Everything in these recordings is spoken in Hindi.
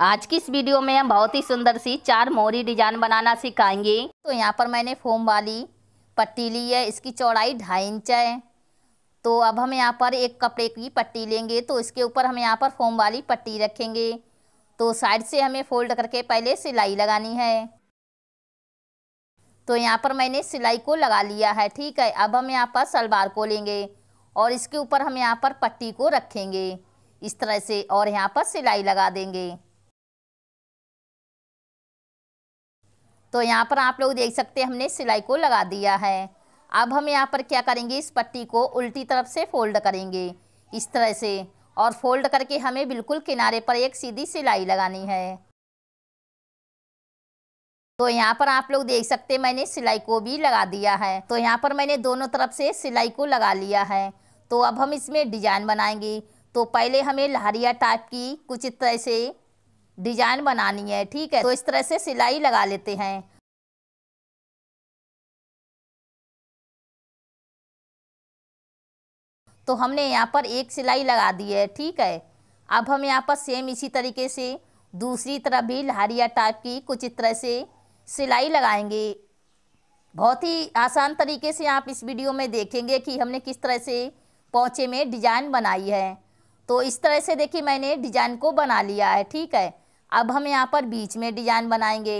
आज की इस वीडियो में हम बहुत ही सुंदर सी चार मोरी डिजाइन बनाना सिखाएंगे तो यहाँ पर मैंने फोम वाली पट्टी ली है इसकी चौड़ाई ढाई इंच है तो अब हम यहाँ पर एक कपड़े की पट्टी लेंगे तो इसके ऊपर हम यहाँ पर फोम वाली पट्टी रखेंगे तो साइड से हमें फोल्ड करके पहले सिलाई लगानी है तो यहाँ पर मैंने सिलाई को लगा लिया है ठीक है अब हम यहाँ पर सलवार को लेंगे और इसके ऊपर हम यहाँ पर पट्टी को रखेंगे इस तरह से और यहाँ पर सिलाई लगा देंगे तो यहाँ पर आप लोग देख सकते हैं हमने सिलाई को लगा दिया है अब हम यहाँ पर क्या करेंगे इस पट्टी को उल्टी तरफ से फोल्ड करेंगे इस तरह से और फोल्ड करके हमें बिल्कुल किनारे पर एक सीधी सिलाई लगानी है तो यहाँ पर आप लोग देख सकते हैं मैंने सिलाई को भी लगा दिया है तो यहाँ पर मैंने दोनों तरफ से सिलाई को लगा लिया है तो अब हम इसमें डिजाइन बनाएंगे तो पहले हमें लहरिया टाइप की कुछ इस तरह से डिजाइन बनानी है ठीक है तो इस तरह से सिलाई लगा लेते हैं तो हमने यहाँ पर एक सिलाई लगा दी है ठीक है अब हम यहाँ पर सेम इसी तरीके से दूसरी तरफ भी लहरिया टाइप की कुछ इस तरह से सिलाई लगाएंगे बहुत ही आसान तरीके से आप इस वीडियो में देखेंगे कि हमने किस तरह से पौचे में डिजाइन बनाई है तो इस तरह से देखिए मैंने डिजाइन को बना लिया है ठीक है अब हम यहाँ पर बीच में डिज़ाइन बनाएंगे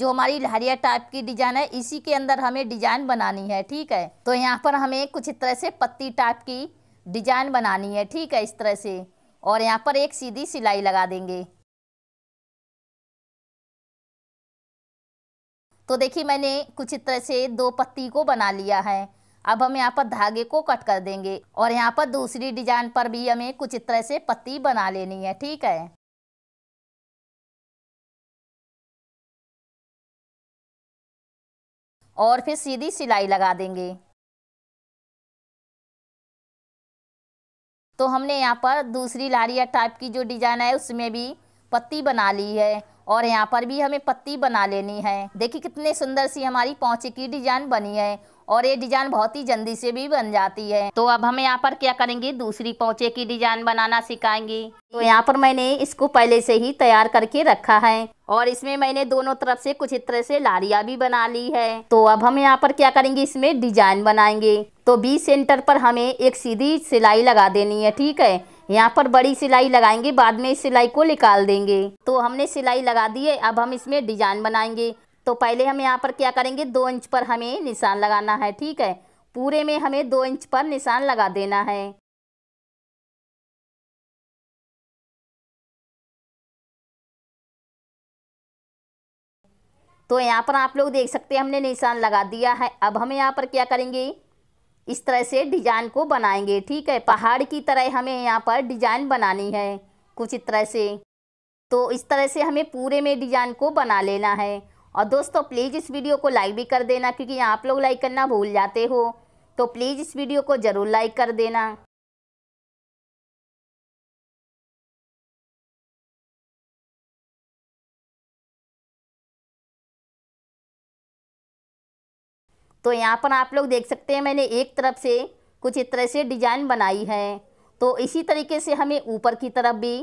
जो हमारी लहरिया टाइप की डिजाइन है इसी के अंदर हमें डिजाइन बनानी है ठीक है तो यहाँ पर हमें कुछ इस तरह से पत्ती टाइप की डिजाइन बनानी है ठीक है इस तरह से और यहाँ पर एक सीधी सिलाई लगा देंगे तो देखिए मैंने कुछ इस तरह से दो पत्ती को बना लिया है अब हम यहाँ पर धागे को कट कर देंगे और यहाँ पर दूसरी डिजाइन पर भी हमें कुछ इस तरह से पत्ती बना लेनी है ठीक है और फिर सीधी सिलाई लगा देंगे तो हमने यहाँ पर दूसरी लारिया टाइप की जो डिज़ाइन है उसमें भी पत्ती बना ली है और यहाँ पर भी हमें पत्ती बना लेनी है देखिए कितने सुंदर सी हमारी पौचे की डिज़ाइन बनी है और ये डिजाइन बहुत ही जल्दी से भी बन जाती है तो अब हम यहाँ पर क्या करेंगे दूसरी पहुंचे की डिजाइन बनाना सिखाएंगे तो यहाँ पर मैंने इसको पहले से ही तैयार करके रखा है और इसमें मैंने दोनों तरफ से कुछ तरह से लारिया भी बना ली है तो अब हम यहाँ पर क्या करेंगे इसमें डिजाइन बनाएंगे तो बी सेंटर पर हमें एक सीधी सिलाई लगा देनी है ठीक है यहाँ पर बड़ी सिलाई लगाएंगे बाद में इस सिलाई को निकाल देंगे तो हमने सिलाई लगा दी है अब हम इसमें डिजाइन बनाएंगे तो पहले हम यहाँ पर क्या करेंगे दो इंच पर हमें निशान लगाना है ठीक है पूरे में हमें दो इंच पर निशान लगा देना है तो यहाँ पर आप लोग देख सकते हैं हमने निशान लगा दिया है अब हम यहाँ पर क्या करेंगे इस तरह से डिजाइन को बनाएंगे ठीक है पहाड़ की तरह हमें यहाँ पर डिजाइन बनानी है कुछ इस तरह से तो इस तरह से हमें पूरे में डिजाइन को बना लेना है और दोस्तों प्लीज़ इस वीडियो को लाइक भी कर देना क्योंकि आप लोग लाइक करना भूल जाते हो तो प्लीज़ इस वीडियो को ज़रूर लाइक कर देना तो यहाँ पर आप लोग देख सकते हैं मैंने एक तरफ से कुछ इस तरह से डिजाइन बनाई है तो इसी तरीके से हमें ऊपर की तरफ भी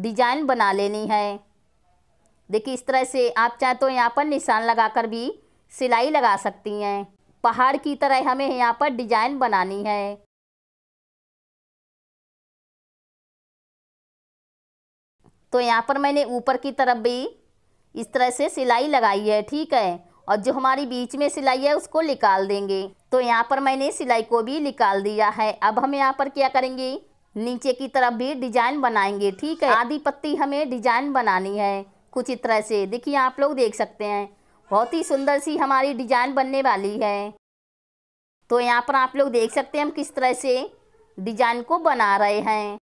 डिजाइन बना लेनी है देखिए इस तरह से आप चाहे तो यहाँ पर निशान लगाकर भी सिलाई लगा सकती हैं पहाड़ की तरह हमें यहाँ पर डिजाइन बनानी है तो यहाँ पर मैंने ऊपर की तरफ भी इस तरह से सिलाई लगाई है ठीक है और जो हमारी बीच में सिलाई है उसको निकाल देंगे तो यहाँ पर मैंने सिलाई को भी निकाल दिया है अब हम यहाँ पर क्या करेंगे नीचे की तरफ भी डिजाइन बनाएंगे ठीक है आधी पत्ती हमें डिजाइन बनानी है कुछ इस तरह से देखिए आप लोग देख सकते हैं बहुत ही सुंदर सी हमारी डिजाइन बनने वाली है तो यहाँ पर आप लोग देख सकते हैं हम किस तरह से डिजाइन को बना रहे हैं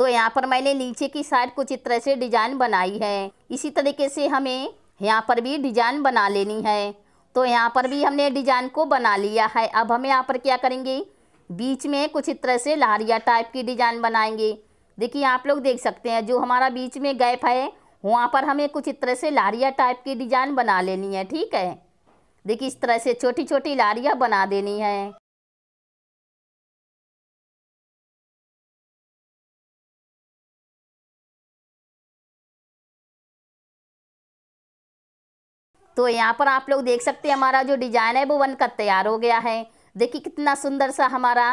तो यहाँ पर मैंने नीचे की साइड कुछ इस तरह से डिजाइन बनाई है इसी तरीके से हमें यहाँ पर भी डिजाइन बना लेनी है तो यहाँ पर भी हमने डिजाइन को बना लिया है अब हम यहाँ पर क्या करेंगे बीच में कुछ इस तरह से लहरिया टाइप की डिजाइन बनाएंगे देखिए आप लोग देख सकते हैं जो हमारा बीच में गैप है वहाँ पर हमें कुछ इस तरह से लहरिया टाइप की डिजाइन बना लेनी है ठीक है देखिए इस तरह से छोटी छोटी लारियाँ बना देनी है तो यहाँ पर आप लोग देख सकते हैं हमारा जो डिज़ाइन है वो बनकर तैयार हो गया है देखिए कितना सुंदर सा हमारा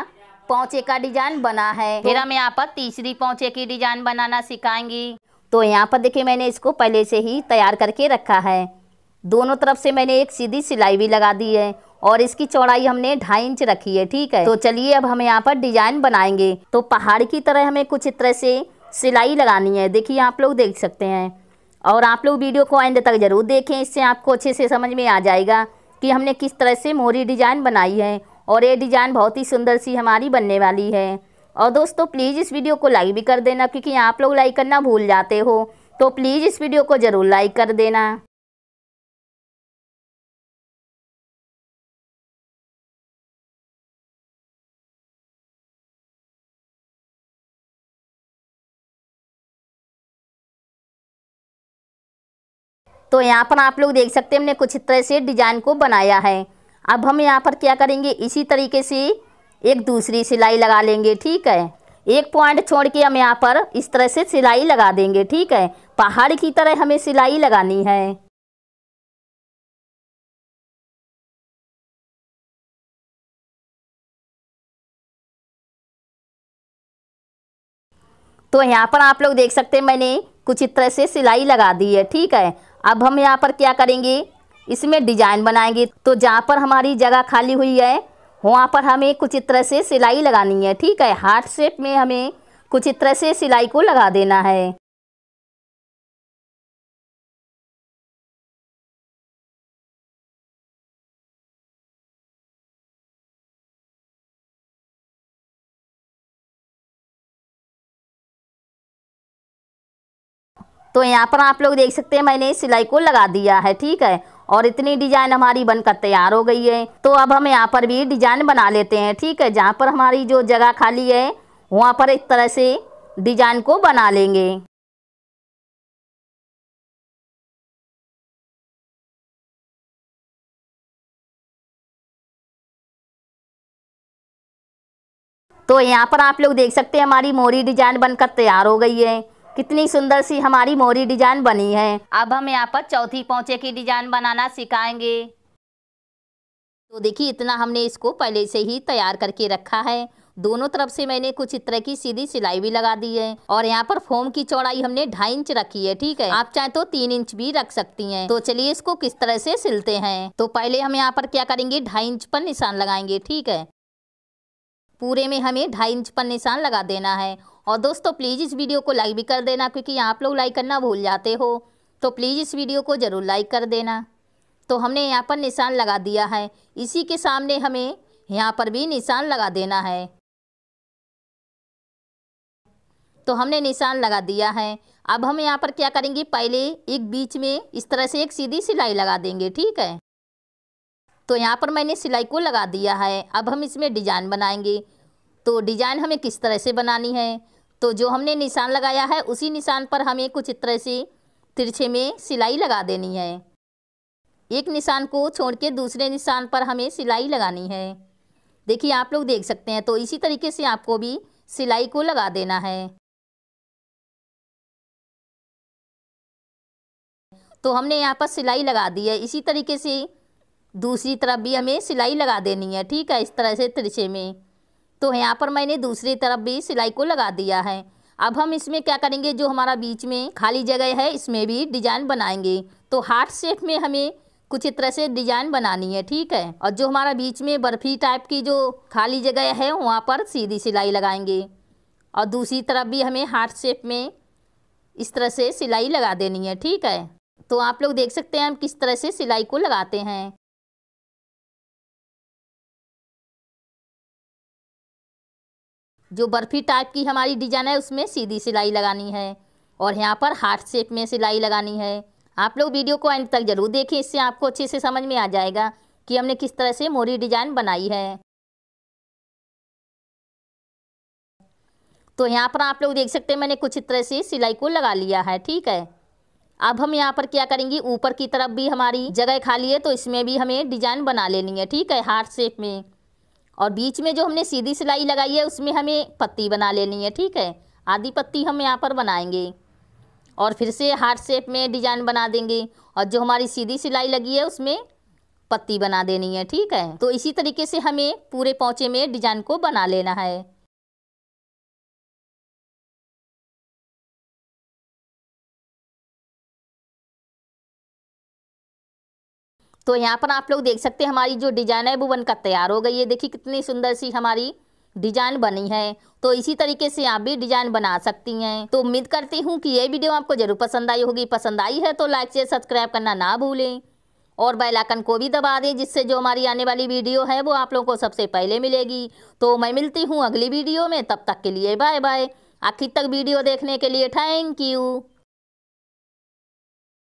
पौचे का डिजाइन बना है फिर हम यहाँ पर तीसरी पौचे की डिजाइन बनाना सिखाएंगी तो यहाँ पर देखिए मैंने इसको पहले से ही तैयार करके रखा है दोनों तरफ से मैंने एक सीधी सिलाई भी लगा दी है और इसकी चौड़ाई हमने ढाई इंच रखी है ठीक है तो चलिए अब हम यहाँ पर डिजाइन बनाएंगे तो पहाड़ की तरह हमें कुछ इस तरह से सिलाई लगानी है देखिए आप लोग देख सकते हैं और आप लोग वीडियो को एंड तक ज़रूर देखें इससे आपको अच्छे से समझ में आ जाएगा कि हमने किस तरह से मोरी डिज़ाइन बनाई है और ये डिज़ाइन बहुत ही सुंदर सी हमारी बनने वाली है और दोस्तों प्लीज़ इस वीडियो को लाइक भी कर देना क्योंकि आप लोग लाइक करना भूल जाते हो तो प्लीज़ इस वीडियो को ज़रूर लाइक कर देना तो यहाँ पर आप लोग देख सकते हैं हमने कुछ तरह से डिजाइन को बनाया है अब हम यहाँ पर क्या करेंगे इसी तरीके से एक दूसरी सिलाई लगा लेंगे ठीक है एक पॉइंट छोड़ के हम यहाँ पर इस तरह से सिलाई लगा देंगे ठीक है पहाड़ की तरह हमें सिलाई लगानी है तो यहाँ पर आप लोग देख सकते हैं मैंने कुछ इस तरह से सिलाई लगा दी है ठीक है अब हम यहाँ पर क्या करेंगे इसमें डिजाइन बनाएंगे तो जहाँ पर हमारी जगह खाली हुई है वहाँ पर हमें कुछ तरह से सिलाई लगानी है ठीक है हार्ट शेप में हमें कुछ तरह से सिलाई को लगा देना है तो यहाँ पर आप लोग देख सकते हैं मैंने सिलाई को लगा दिया है ठीक है और इतनी डिजाइन हमारी बनकर तैयार हो गई है तो अब हम यहाँ पर भी डिजाइन बना लेते हैं ठीक है जहाँ पर हमारी जो जगह खाली है वहाँ पर इस तरह से डिजाइन को बना लेंगे तो यहाँ पर आप लोग देख सकते हैं हमारी मोरी डिजाइन बनकर तैयार हो गई है कितनी सुंदर सी हमारी मोरी डिजाइन बनी है अब हम यहाँ पर चौथी पौचे की डिजाइन बनाना सिखाएंगे तो देखिए इतना हमने इसको पहले से ही तैयार करके रखा है दोनों तरफ से मैंने कुछ इस तरह की सीधी सिलाई भी लगा दी है और यहाँ पर फोम की चौड़ाई हमने ढाई इंच रखी है ठीक है आप चाहे तो तीन इंच भी रख सकती हैं तो चलिए इसको किस तरह से सिलते हैं तो पहले हम यहाँ पर क्या करेंगे ढाई इंच पर निशान लगाएंगे ठीक है पूरे में हमें ढाई इंच पर निशान लगा देना है और दोस्तों प्लीज़ इस वीडियो को लाइक भी कर देना क्योंकि आप लोग लाइक करना भूल जाते हो तो प्लीज़ इस वीडियो को ज़रूर लाइक कर देना तो हमने यहाँ पर निशान लगा दिया है इसी के सामने हमें यहाँ पर भी निशान लगा देना है तो हमने निशान लगा दिया है अब हम यहाँ पर क्या करेंगे पहले एक बीच में इस तरह से एक सीधी सिलाई लगा देंगे ठीक है तो यहाँ पर मैंने सिलाई को लगा दिया है अब हम इसमें डिजाइन बनाएंगे तो डिजाइन हमें किस तरह से बनानी है तो जो हमने निशान लगाया है उसी निशान पर हमें कुछ इस तरह से तिरछे में सिलाई लगा देनी है एक निशान को छोड़ के दूसरे निशान पर हमें सिलाई लगानी है देखिए आप लोग देख सकते हैं तो इसी तरीके से आपको भी सिलाई को लगा देना है तो हमने यहाँ पर सिलाई लगा दी है इसी तरीके से दूसरी तरफ भी हमें सिलाई लगा देनी है ठीक है इस तरह से तिरछे में तो यहाँ पर मैंने दूसरी तरफ भी सिलाई को लगा दिया है अब हम इसमें क्या करेंगे जो हमारा बीच में खाली जगह है इसमें भी डिजाइन बनाएंगे तो हार्ट शेप में हमें कुछ इस तरह से डिजाइन बनानी है ठीक है और जो हमारा बीच में बर्फी टाइप की जो खाली जगह है वहाँ पर सीधी सिलाई लगाएंगे और दूसरी तरफ भी हमें हार्ट शेप में इस तरह से सिलाई लगा देनी है ठीक है तो आप लोग देख सकते हैं हम किस तरह से सिलाई को लगाते हैं जो बर्फ़ी टाइप की हमारी डिजाइन है उसमें सीधी सिलाई लगानी है और यहाँ पर हार्ट शेप में सिलाई लगानी है आप लोग वीडियो को एंड तक ज़रूर देखें इससे आपको अच्छे से समझ में आ जाएगा कि हमने किस तरह से मोरी डिजाइन बनाई है तो यहाँ पर आप लोग देख सकते हैं मैंने कुछ तरह से सिलाई को लगा लिया है ठीक है अब हम यहाँ पर क्या करेंगे ऊपर की तरफ भी हमारी जगह खाली है तो इसमें भी हमें डिजाइन बना लेनी है ठीक है हार्ट शेप में और बीच में जो हमने सीधी सिलाई लगाई है उसमें हमें पत्ती बना लेनी है ठीक है आधी पत्ती हम यहाँ पर बनाएंगे और फिर से हार्ट शेप में डिजाइन बना देंगे और जो हमारी सीधी सिलाई लगी है उसमें पत्ती बना देनी है ठीक है तो इसी तरीके से हमें पूरे पौचे में डिजाइन को बना लेना है तो यहाँ पर आप लोग देख सकते हैं हमारी जो डिज़ाइन है वो बनकर तैयार हो गई है देखिए कितनी सुंदर सी हमारी डिजाइन बनी है तो इसी तरीके से आप भी डिजाइन बना सकती हैं तो उम्मीद करती हूँ कि ये वीडियो आपको जरूर पसंद आई होगी पसंद आई है तो लाइक शेयर सब्सक्राइब करना ना भूलें और बेल आइकन को भी दबा दें जिससे जो हमारी आने वाली वीडियो है वो आप लोगों को सबसे पहले मिलेगी तो मैं मिलती हूँ अगली वीडियो में तब तक के लिए बाय बाय आखिर तक वीडियो देखने के लिए थैंक यू